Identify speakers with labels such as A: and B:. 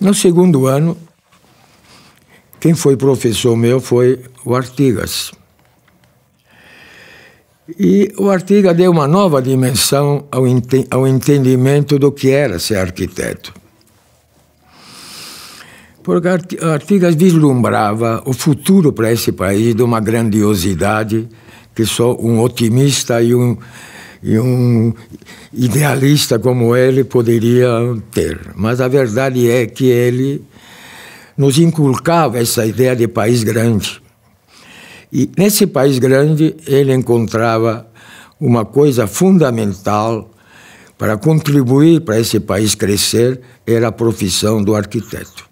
A: No segundo ano, quem
B: foi professor meu foi o Artigas. E o Artigas deu uma nova dimensão ao, ente ao entendimento do que era ser arquiteto. Porque Artigas vislumbrava o futuro para esse país de uma grandiosidade que só um otimista e um e um idealista como ele poderia ter. Mas a verdade é que ele nos inculcava essa ideia de país grande. E nesse país grande ele encontrava uma coisa fundamental para contribuir para esse país crescer, era a profissão do arquiteto.